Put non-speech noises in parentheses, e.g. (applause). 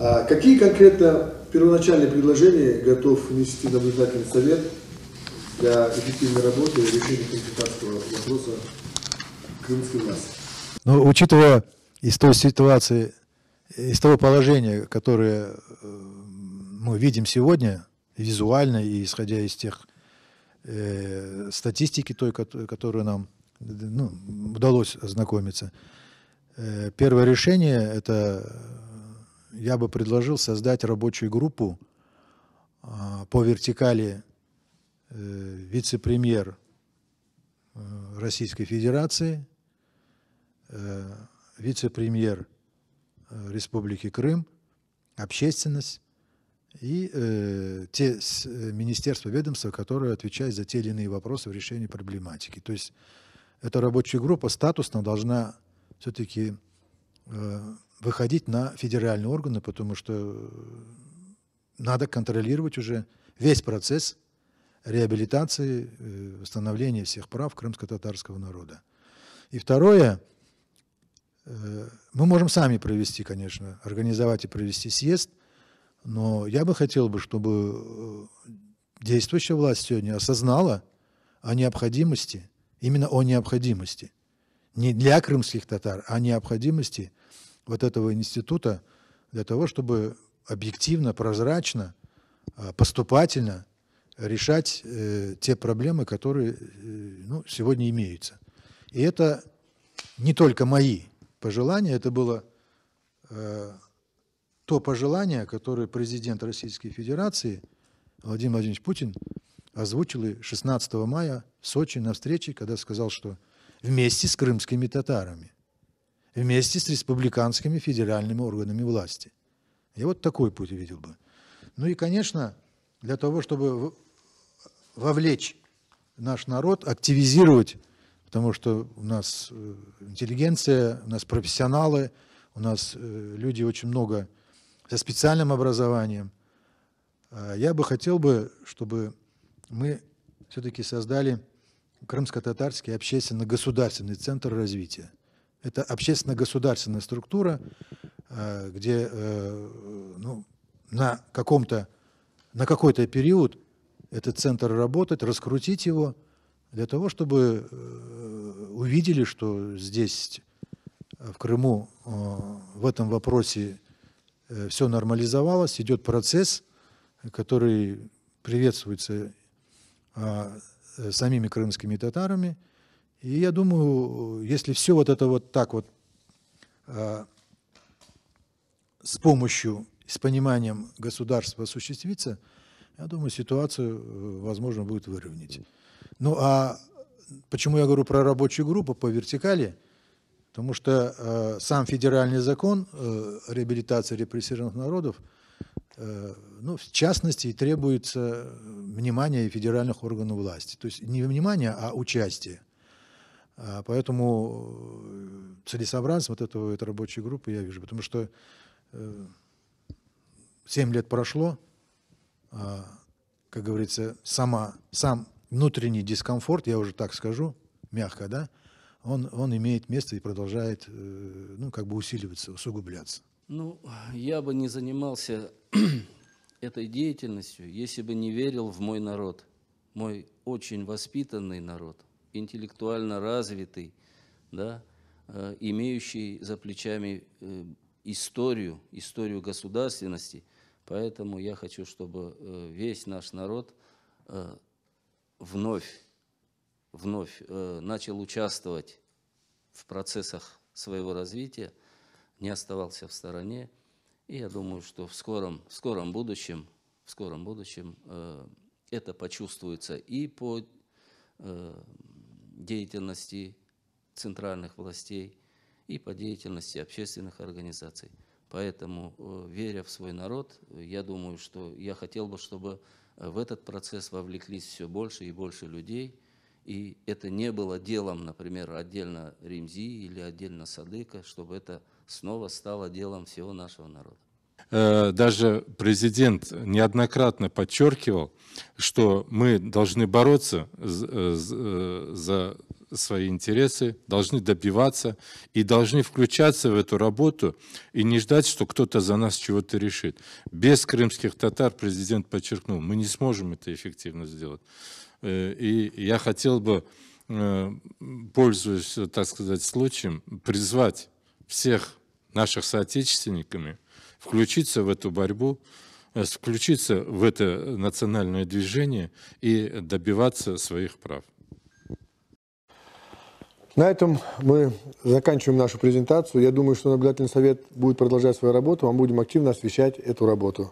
А какие конкретно первоначальные предложения готов внести наблюдательный совет для эффективной работы и решения консультантского вопроса крымской власти? Ну, учитывая из той ситуации, из того положения, которое э, мы видим сегодня, визуально и исходя из тех э, статистики, той, которую нам ну, удалось ознакомиться, э, первое решение – это я бы предложил создать рабочую группу а, по вертикали э, вице-премьер э, Российской Федерации, э, вице-премьер Республики Крым, общественность и э, те с, министерства, ведомства, которые отвечают за те или иные вопросы в решении проблематики. То есть эта рабочая группа статусно должна все-таки выходить на федеральные органы, потому что э, надо контролировать уже весь процесс реабилитации, э, восстановления всех прав крымско-татарского народа. И второе, э, мы можем сами провести, конечно, организовать и провести съезд, но я бы хотел, бы, чтобы действующая власть сегодня осознала о необходимости, именно о необходимости, не для крымских татар, а необходимости вот этого института для того, чтобы объективно, прозрачно, а, поступательно решать э, те проблемы, которые э, ну, сегодня имеются. И это не только мои пожелания, это было э, то пожелание, которое президент Российской Федерации Владимир Владимирович Путин озвучил и 16 мая в Сочи на встрече, когда сказал, что вместе с крымскими татарами – вместе с республиканскими федеральными органами власти. Я вот такой путь видел бы. Ну и, конечно, для того, чтобы вовлечь наш народ, активизировать, потому что у нас э, интеллигенция, у нас профессионалы, у нас э, люди очень много со специальным образованием. А я бы хотел бы, чтобы мы все-таки создали крымско-татарский общественно-государственный центр развития. Это общественно-государственная структура, э, где э, ну, на каком-то на какой-то период этот центр работать, раскрутить его для того, чтобы э, увидели, что здесь, в Крыму, в этом вопросе все нормализовалось, идет процесс, который приветствуется самими крымскими татарами – и я думаю, если все вот это вот так вот э, с помощью, с пониманием государства осуществится, я думаю, ситуацию э, возможно будет выровнять. Ну а почему я говорю про рабочую группу по вертикали? Потому что э, сам федеральный закон э, реабилитации репрессированных народов, э, ну, в частности, требуется э, внимание федеральных органов власти. То есть не внимание, а участие. А, поэтому э, целесообразность вот этого, этой рабочей группы я вижу, потому что 7 э, лет прошло, а, как говорится, сама, сам внутренний дискомфорт, я уже так скажу, мягко, да, он, он имеет место и продолжает, э, ну, как бы усиливаться, усугубляться. Ну, я бы не занимался (clears throat) этой деятельностью, если бы не верил в мой народ, мой очень воспитанный народ интеллектуально развитый, да, э, имеющий за плечами э, историю, историю государственности. Поэтому я хочу, чтобы э, весь наш народ вновь, вновь начал участвовать в процессах своего развития, не оставался в стороне. И я думаю, что в скором, в скором будущем, в скором будущем это почувствуется и по деятельности центральных властей и по деятельности общественных организаций. Поэтому, э, веря в свой народ, я думаю, что я хотел бы, чтобы э, в этот процесс вовлеклись все больше и больше людей. И это не было делом, например, отдельно Римзи или отдельно Садыка, чтобы это снова стало делом всего нашего народа. Э, даже президент неоднократно подчеркивал, что мы должны бороться э, э, за свои интересы, должны добиваться и должны включаться в эту работу и не ждать, что кто-то за нас чего-то решит. Без крымских татар, президент подчеркнул, мы не сможем это эффективно сделать. И я хотел бы, пользуясь, так сказать, случаем, призвать всех наших соотечественниками – включиться в эту борьбу, э, включиться в это национальное движение и добиваться своих прав. На этом мы заканчиваем нашу презентацию. Я думаю, что наблюдательный совет будет продолжать свою работу, мы будем активно освещать эту работу.